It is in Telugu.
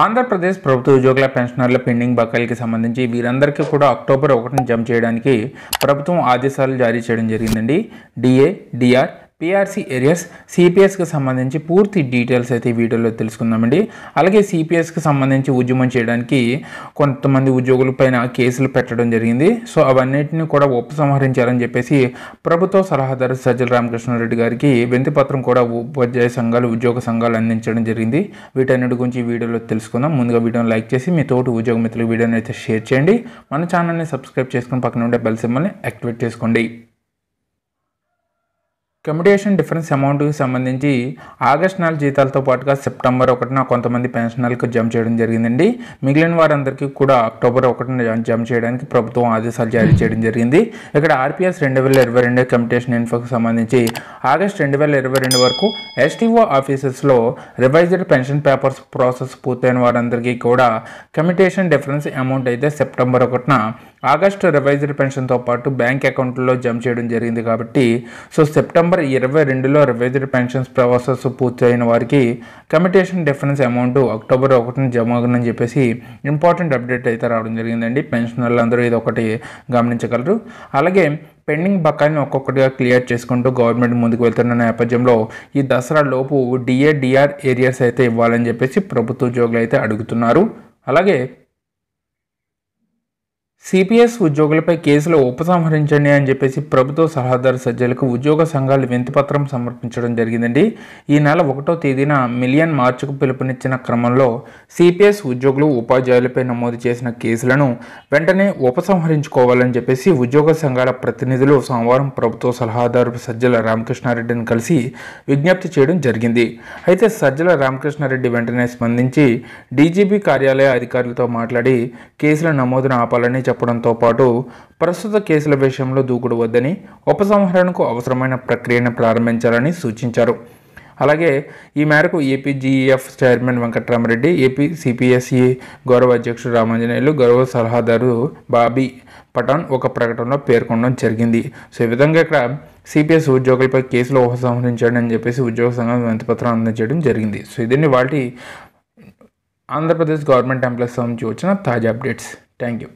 ఆంధ్రప్రదేశ్ ప్రభుత్వ ఉద్యోగుల పెన్షనర్ల పెండింగ్ బకాయిలకి సంబంధించి వీరందరికీ కూడా అక్టోబర్ ఒకటిని జమ చేయడానికి ప్రభుత్వం ఆదేశాలు జారీ చేయడం జరిగిందండి డిఏ డిఆర్ పీఆర్సీ ఏరియర్స్ సిపిఎస్కి సంబంధించి పూర్తి డీటెయిల్స్ అయితే ఈ వీడియోలో తెలుసుకుందామండి అలాగే సిపిఎస్కి సంబంధించి ఉద్యమం చేయడానికి కొంతమంది ఉద్యోగుల పైన కేసులు పెట్టడం జరిగింది సో అవన్నిటిని కూడా ఉపసంహరించాలని చెప్పేసి ప్రభుత్వ సలహాదారు సజ్జల రామకృష్ణారెడ్డి గారికి వింతిపత్రం కూడా ఉపాధ్యాయ సంఘాలు ఉద్యోగ సంఘాలు అందించడం జరిగింది వీటన్నిటి గురించి ఈ వీడియోలో తెలుసుకుందాం ముందుగా వీడియోని లైక్ చేసి మీ తోటి ఉద్యోగ మిత్రులు వీడియోని అయితే షేర్ చేయండి మన ఛానల్ని సబ్స్క్రైబ్ చేసుకుని పక్కన ఉండే బెల్ సిమ్మల్ని యాక్టివేట్ చేసుకోండి కమ్యుటేషన్ డిఫరెన్స్ అమౌంట్కి సంబంధించి ఆగస్ట్ నెల జీతాలతో పాటుగా సెప్టెంబర్ ఒకటిన కొంతమంది పెన్షనర్లకు జమ చేయడం జరిగిందండి మిగిలిన వారందరికీ కూడా అక్టోబర్ ఒకటిన జమ చేయడానికి ప్రభుత్వం ఆదేశాలు జారీ చేయడం జరిగింది ఇక్కడ ఆర్పిఎస్ రెండు వేల ఇరవై రెండు కమిటేషన్ ఇన్ఫోకి సంబంధించి ఆగస్ట్ రెండు వేల ఇరవై రెండు వరకు ఎస్టీఓ ఆఫీసెస్లో రివైజ్డ్ పెన్షన్ పేపర్స్ ప్రాసెస్ పూర్తయిన వారందరికీ కూడా కమిటేషన్ డిఫరెన్స్ అమౌంట్ అయితే సెప్టెంబర్ ఒకటిన ఆగస్టు రివైజ్డ్ పెన్షన్తో పాటు బ్యాంక్ అకౌంట్లో జమ చేయడం జరిగింది కాబట్టి సో సెప్టెంబర్ నవంబర్ ఇరవై రెండులో రెవెన్యూ పెన్షన్స్ ప్రాసెస్ పూర్తయిన వారికి కమిటేషన్ డిఫరెన్స్ అమౌంట్ అక్టోబర్ ఒకటిని జమ అవుతుందని చెప్పేసి ఇంపార్టెంట్ అప్డేట్ అయితే రావడం జరిగిందండి పెన్షనర్లు అందరూ ఇది ఒకటి గమనించగలరు అలాగే పెండింగ్ బకాయిని ఒక్కొక్కటిగా క్లియర్ చేసుకుంటూ గవర్నమెంట్ ముందుకు వెళ్తున్న నేపథ్యంలో ఈ దసరా లోపు డిఏ డిఆర్ ఏరియాస్ అయితే ఇవ్వాలని చెప్పేసి ప్రభుత్వ ఉద్యోగులు అయితే అడుగుతున్నారు అలాగే సిపిఎస్ ఉద్యోగులపై కేసులు ఉపసంహరించండి అని చెప్పేసి ప్రభుత్వ సలహాదారు సజ్జలకు ఉద్యోగ సంఘాలు వింతిపత్రం సమర్పించడం జరిగిందండి ఈ నెల ఒకటో తేదీన మిలియన్ మార్చుకు పిలుపునిచ్చిన క్రమంలో సిపిఎస్ ఉద్యోగులు ఉపాధ్యాయులపై నమోదు చేసిన కేసులను వెంటనే ఉపసంహరించుకోవాలని చెప్పేసి ఉద్యోగ సంఘాల ప్రతినిధులు సోమవారం ప్రభుత్వ సలహాదారు సజ్జల రామకృష్ణారెడ్డిని కలిసి విజ్ఞప్తి చేయడం జరిగింది అయితే సజ్జల రామకృష్ణారెడ్డి వెంటనే స్పందించి డీజీపీ కార్యాలయ అధికారులతో మాట్లాడి కేసుల నమోదును ఆపాలని చెప్పడంతో పాటు ప్రస్తుత కేసుల విషయంలో దూకుడు వద్దని ఉపసంహరణకు అవసరమైన ప్రక్రియను ప్రారంభించాలని సూచించారు అలాగే ఈ మేరకు APGF chairman Venkatramireddy AP CPSE గౌరవ అధ్యక్షుడు రామాంజనేయులు గౌరవ సలహాదారు బాబీ పఠాన్ ఒక ప్రకటనలో పేర్కొనడం జరిగింది సో ఈ విధంగా ఇక్కడ సిపిఎస్ ఉద్యోగులపై కేసులు ఉపసంహరించాడు అని చెప్పేసి ఉద్యోగ సంఘం వినతిపత్రం అందించడం జరిగింది సో ఇదండి వాటి ఆంధ్రప్రదేశ్ గవర్నమెంట్ ఎంప్లాయీస్ సంబంధించి వచ్చిన తాజా అప్డేట్స్ థ్యాంక్ యూ